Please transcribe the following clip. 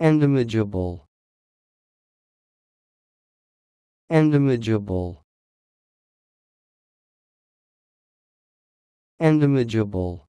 Endamageable. Endamageable. Endamageable.